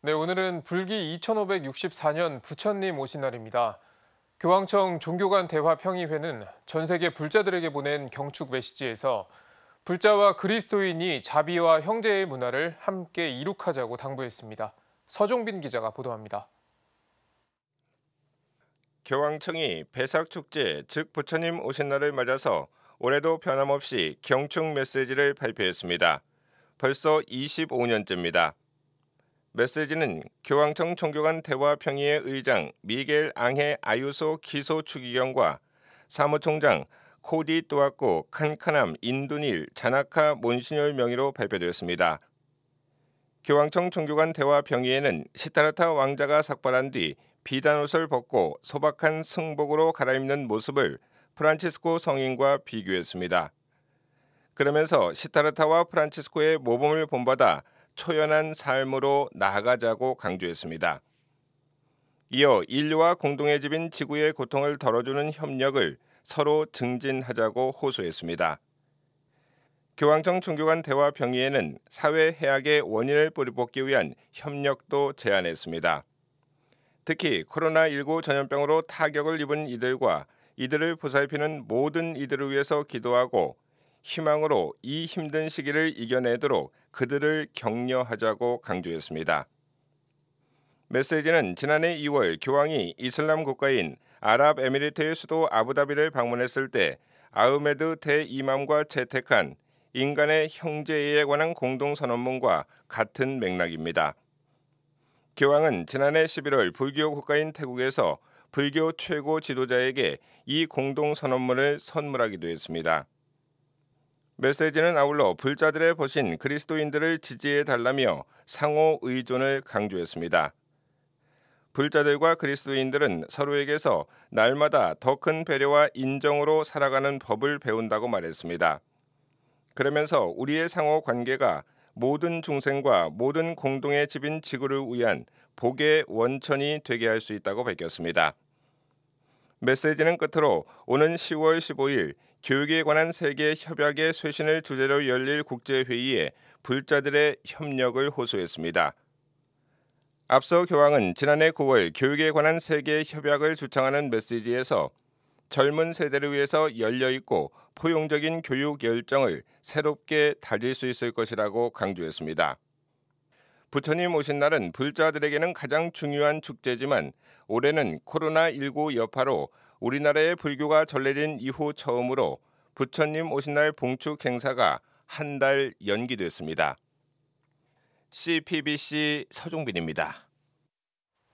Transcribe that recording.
네, 오늘은 불기 2564년 부처님 오신 날입니다. 교황청 종교관 대화 평의회는 전 세계 불자들에게 보낸 경축 메시지에서 불자와 그리스도인이 자비와 형제의 문화를 함께 이룩하자고 당부했습니다. 서종빈 기자가 보도합니다. 교황청이 배삭축제, 즉 부처님 오신 날을 맞아서 올해도 변함없이 경축 메시지를 발표했습니다. 벌써 25년째입니다. 메시지는 교황청 종교관 대화 평의회 의장 미겔 앙헤 아유소 기소 추기경과 사무총장 코디 또아코 칸카남 인두닐 자나카 몬시뇨 명의로 발표되었습니다. 교황청 종교관 대화 평의회는 시타르타 왕자가 삭발한 뒤 비단옷을 벗고 소박한 승복으로 갈아입는 모습을 프란치스코 성인과 비교했습니다. 그러면서 시타르타와 프란치스코의 모범을 본받아 초연한 삶으로 나아가자고 강조했습니다. 이어 인류와 공동의 집인 지구의 고통을 덜어주는 협력을 서로 증진하자고 호소했습니다. 교황청 종교간 대화 병의회는 사회 해악의 원인을 뿌리뽑기 위한 협력도 제안했습니다. 특히 코로나19 전염병으로 타격을 입은 이들과 이들을 보살피는 모든 이들을 위해서 기도하고 희망으로 이 힘든 시기를 이겨내도록 그들을 격려하자고 강조했습니다. 메시지는 지난해 2월 교황이 이슬람 국가인 아랍에미리트의 수도 아부다비를 방문했을 때 아흐메드 대이맘과 채택한 인간의 형제에 관한 공동선언문과 같은 맥락입니다. 교황은 지난해 11월 불교 국가인 태국에서 불교 최고 지도자에게 이 공동선언문을 선물하기도 했습니다. 메시지는 아울러 불자들의 벗인 그리스도인들을 지지해 달라며 상호 의존을 강조했습니다. 불자들과 그리스도인들은 서로에게서 날마다 더 큰 배려와 인정으로 살아가는 법을 배운다고 말했습니다. 그러면서 우리의 상호 관계가 모든 중생과 모든 공동의 집인 지구를 위한 복의 원천이 되게 할 수 있다고 밝혔습니다. 메시지는 끝으로 오는 10월 15일 교육에 관한 세계 협약의 쇄신을 주제로 열릴 국제회의에 불자들의 협력을 호소했습니다. 앞서 교황은 지난해 9월 교육에 관한 세계 협약을 주창하는 메시지에서 젊은 세대를 위해서 열려 있고 포용적인 교육 열정을 새롭게 다질 수 있을 것이라고 강조했습니다. 부처님 오신 날은 불자들에게는 가장 중요한 축제지만 올해는 코로나19 여파로 우리나라의 불교가 전래된 이후 처음으로 부처님 오신 날 봉축 행사가 한 달 연기됐습니다. CPBC 서종빈입니다.